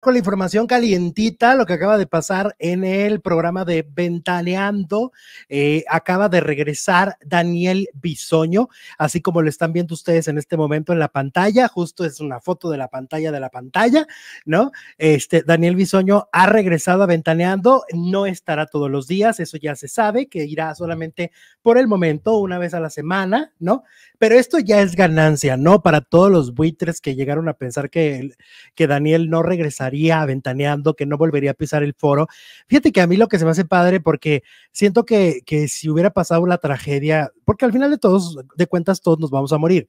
con la información calientita, lo que acaba de pasar en el programa de Ventaneando. Eh, acaba de regresar Daniel Bisoño, así como lo están viendo ustedes en este momento en la pantalla. Justo es una foto de la pantalla de la pantalla, ¿no? Este Daniel Bisoño ha regresado a Ventaneando, no estará todos los días, eso ya se sabe, que irá solamente por el momento, una vez a la semana, ¿no? Pero esto ya es ganancia, ¿no? Para todos los buitres que llegaron a pensar que, que Daniel no regresaría estaría aventaneando, que no volvería a pisar el foro. Fíjate que a mí lo que se me hace padre, porque siento que, que si hubiera pasado la tragedia, porque al final de todos, de cuentas, todos nos vamos a morir.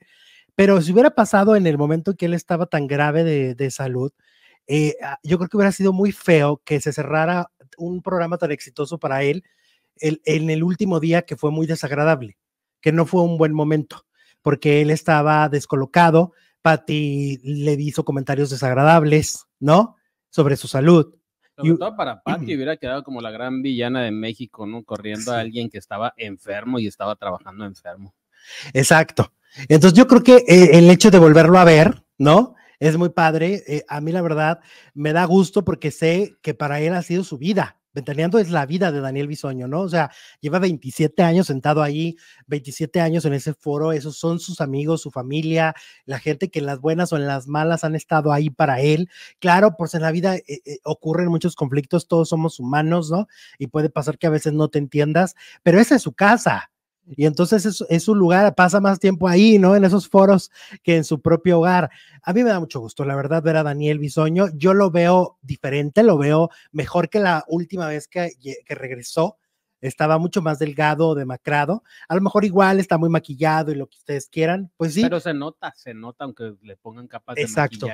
Pero si hubiera pasado en el momento que él estaba tan grave de, de salud, eh, ah, yo creo que hubiera sido muy feo que se cerrara un programa tan exitoso para él en el último día que fue muy desagradable, que no fue un buen momento, porque él estaba descolocado, Patti le hizo comentarios desagradables, ¿no? Sobre su salud. Sobre todo para Patty hubiera quedado como la gran villana de México, ¿no? Corriendo a alguien que estaba enfermo y estaba trabajando enfermo. Exacto. Entonces yo creo que eh, el hecho de volverlo a ver, ¿no? Es muy padre. Eh, a mí la verdad me da gusto porque sé que para él ha sido su vida, Ventaneando es la vida de Daniel Bisoño, ¿no? O sea, lleva 27 años sentado ahí, 27 años en ese foro, esos son sus amigos, su familia, la gente que en las buenas o en las malas han estado ahí para él. Claro, pues en la vida eh, eh, ocurren muchos conflictos, todos somos humanos, ¿no? Y puede pasar que a veces no te entiendas, pero esa es su casa. Y entonces es, un su lugar, pasa más tiempo ahí, ¿no? En esos foros que en su propio hogar. A mí me da mucho gusto, la verdad, ver a Daniel Bisoño. Yo lo veo diferente, lo veo mejor que la última vez que, regresó. Estaba mucho más delgado, demacrado. A lo mejor igual está muy maquillado y lo que ustedes quieran, pues sí. Pero se nota, se nota, aunque le pongan capas Exacto. de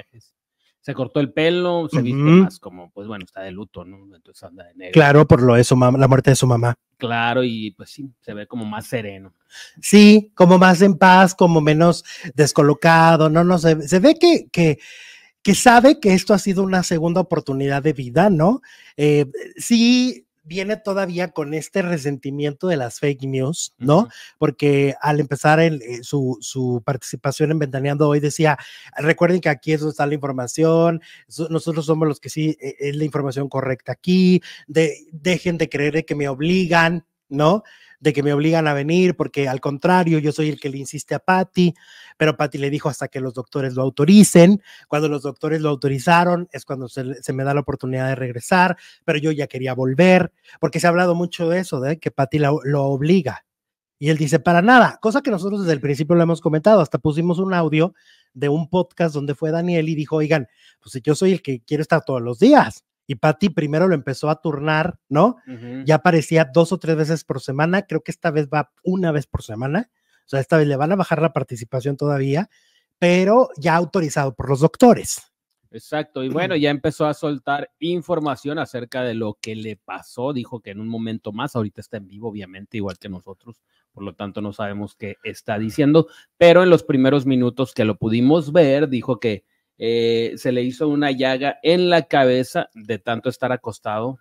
se cortó el pelo, se viste más como, pues bueno, está de luto, ¿no? Entonces anda de negro. Claro, por lo de la muerte de su mamá. Claro, y pues sí, se ve como más sereno. Sí, como más en paz, como menos descolocado, no, no, se, se ve que, que, sabe que esto ha sido una segunda oportunidad de vida, ¿no? Eh, sí, viene todavía con este resentimiento de las fake news, ¿no? Porque al empezar eh, su, participación en Ventaneando hoy decía, recuerden que aquí es donde está la información, nosotros somos los que sí, eh, es la información correcta aquí, de, dejen de creer que me obligan, ¿no? de que me obligan a venir, porque al contrario, yo soy el que le insiste a Patty, pero Patty le dijo hasta que los doctores lo autoricen. Cuando los doctores lo autorizaron es cuando se, me da la oportunidad de regresar, pero yo ya quería volver, porque se ha hablado mucho de eso, de que Patty lo, lo obliga. Y él dice, para nada, cosa que nosotros desde el principio lo hemos comentado, hasta pusimos un audio de un podcast donde fue Daniel y dijo, oigan, pues yo soy el que quiero estar todos los días, y Pati primero lo empezó a turnar, ¿no? Ya aparecía dos o tres veces por semana, creo que esta vez va una vez por semana, o sea, esta vez le van a bajar la participación todavía, pero ya autorizado por los doctores. Exacto, y bueno, ya empezó a soltar información acerca de lo que le pasó, dijo que en un momento más, ahorita está en vivo, obviamente, igual que nosotros, por lo tanto no sabemos qué está diciendo, pero en los primeros minutos que lo pudimos ver, dijo que eh, se le hizo una llaga en la cabeza de tanto estar acostado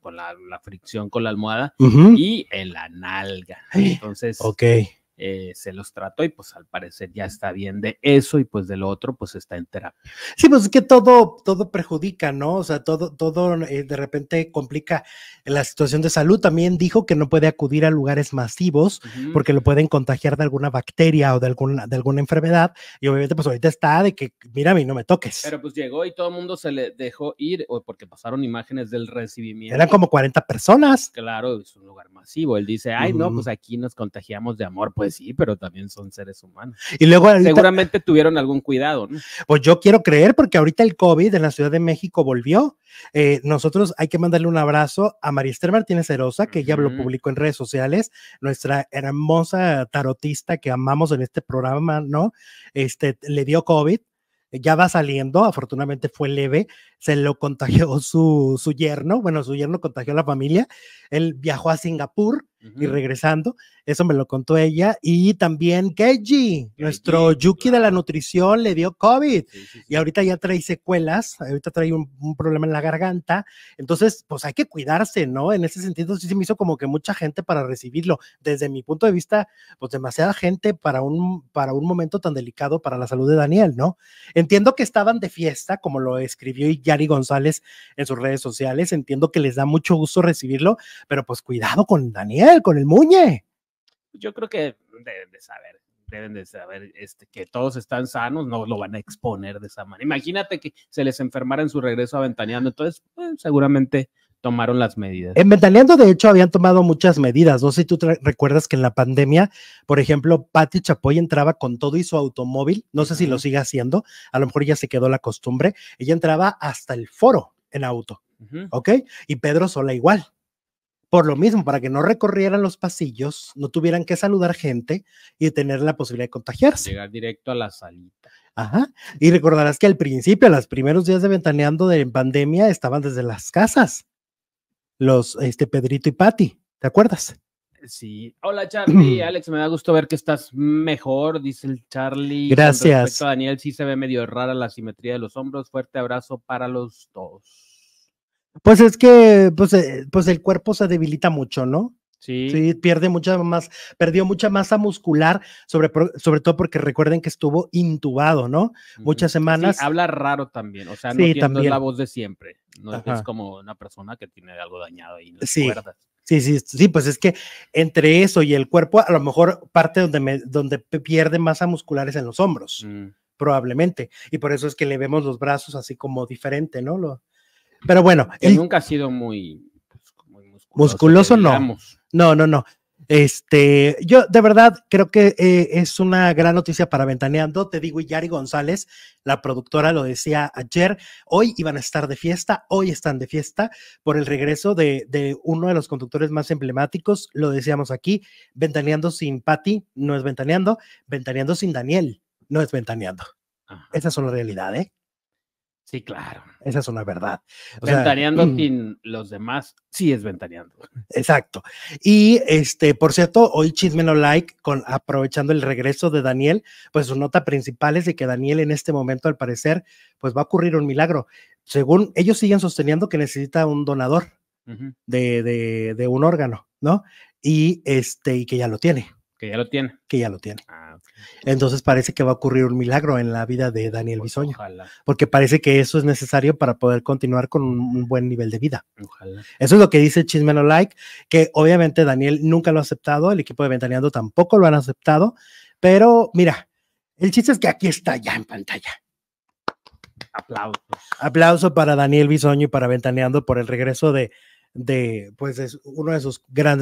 con, la, fricción con la almohada y en la nalga. Entonces, Ok eh, se los trató y pues al parecer ya está bien de eso y pues del otro pues está en terapia. Sí, pues es que todo, todo perjudica, ¿no? O sea, todo, todo eh, de repente complica la situación de salud. También dijo que no puede acudir a lugares masivos porque lo pueden contagiar de alguna bacteria o de alguna, de alguna enfermedad y obviamente pues ahorita está de que, mira a mí, no me toques. Pero pues llegó y todo el mundo se le dejó ir porque pasaron imágenes del recibimiento. Eran como 40 personas. Claro, es un lugar masivo. Él dice, ay, no, pues aquí nos contagiamos de amor, pues pues sí, pero también son seres humanos. Y luego seguramente tuvieron algún cuidado, ¿no? Pues yo quiero creer, porque ahorita el COVID en la Ciudad de México volvió. Eh, nosotros hay que mandarle un abrazo a Esther Martínez Herosa, que ya lo publicó en redes sociales, nuestra hermosa tarotista que amamos en este programa, ¿no? Este le dio COVID, ya va saliendo, afortunadamente fue leve, se lo contagió su, su yerno, bueno, su yerno contagió a la familia, él viajó a Singapur y regresando, eso me lo contó ella, y también Keiji, nuestro Yuki de la nutrición, le dio COVID y ahorita ya trae secuelas, ahorita trae un, problema en la garganta, entonces pues hay que cuidarse, ¿no? En ese sentido sí se me hizo como que mucha gente para recibirlo, desde mi punto de vista, pues demasiada gente para un, para un momento tan delicado para la salud de Daniel, ¿no? Entiendo que estaban de fiesta, como lo escribió y ya Gary González en sus redes sociales. Entiendo que les da mucho gusto recibirlo, pero pues cuidado con Daniel, con el Muñe. Yo creo que deben de saber, deben de saber este, que todos están sanos, no lo van a exponer de esa manera. Imagínate que se les enfermara en su regreso a entonces pues, seguramente tomaron las medidas. En Ventaneando, de hecho, habían tomado muchas medidas. No sé si tú recuerdas que en la pandemia, por ejemplo, Patti Chapoy entraba con todo y su automóvil. No sé si lo sigue haciendo. A lo mejor ya se quedó la costumbre. Ella entraba hasta el foro en auto. ¿Ok? Y Pedro Sola igual. Por lo mismo, para que no recorrieran los pasillos, no tuvieran que saludar gente y tener la posibilidad de contagiarse. Llegar directo a la salita. Ajá. Y recordarás que al principio, los primeros días de ventaneando de pandemia, estaban desde las casas los este, Pedrito y Patti, ¿te acuerdas? Sí. Hola, Charlie. Alex, me da gusto ver que estás mejor, dice el Charlie. Gracias. Daniel, sí se ve medio rara la simetría de los hombros. Fuerte abrazo para los dos. Pues es que pues, eh, pues el cuerpo se debilita mucho, ¿no? Sí. pierde mucha más, perdió mucha masa muscular, sobre, sobre todo porque recuerden que estuvo intubado, ¿no? Muchas semanas. Sí, habla raro también, o sea, no, es la voz de siempre, no es como una persona que tiene algo dañado y no sí. Sí, sí, sí, pues es que entre eso y el cuerpo, a lo mejor parte donde, donde pierde masa muscular es en los hombros, mm. probablemente. Y por eso es que le vemos los brazos así como diferente, ¿no? pero bueno. nunca ha sido muy, Musculoso, no. No, no, no. Este, yo de verdad creo que eh, es una gran noticia para Ventaneando. Te digo, Yari González, la productora, lo decía ayer. Hoy iban a estar de fiesta, hoy están de fiesta por el regreso de, uno de los conductores más emblemáticos. Lo decíamos aquí: Ventaneando sin Patti no es Ventaneando, Ventaneando sin Daniel no es Ventaneando. Esa es una realidad, ¿eh? Sí, claro. Esa es una verdad. ventaneando mm. sin los demás, sí es ventaneando. Exacto. Y este, por cierto, hoy Chisme No Like, con, aprovechando el regreso de Daniel, pues su nota principal es de que Daniel en este momento, al parecer, pues va a ocurrir un milagro. Según ellos siguen sosteniendo que necesita un donador de, de, de, un órgano, ¿no? Y este, y que ya lo tiene. Que ya lo tiene. Que ya lo tiene. Ah, Entonces parece que va a ocurrir un milagro en la vida de Daniel pues, Bisoño. Ojalá. Porque parece que eso es necesario para poder continuar con un, buen nivel de vida. Ojalá. Eso es lo que dice Chismeno Like, que obviamente Daniel nunca lo ha aceptado, el equipo de Ventaneando tampoco lo han aceptado, pero mira, el chiste es que aquí está ya en pantalla. Aplausos. Aplauso para Daniel Bisoño y para Ventaneando por el regreso de, de pues, es uno de sus grandes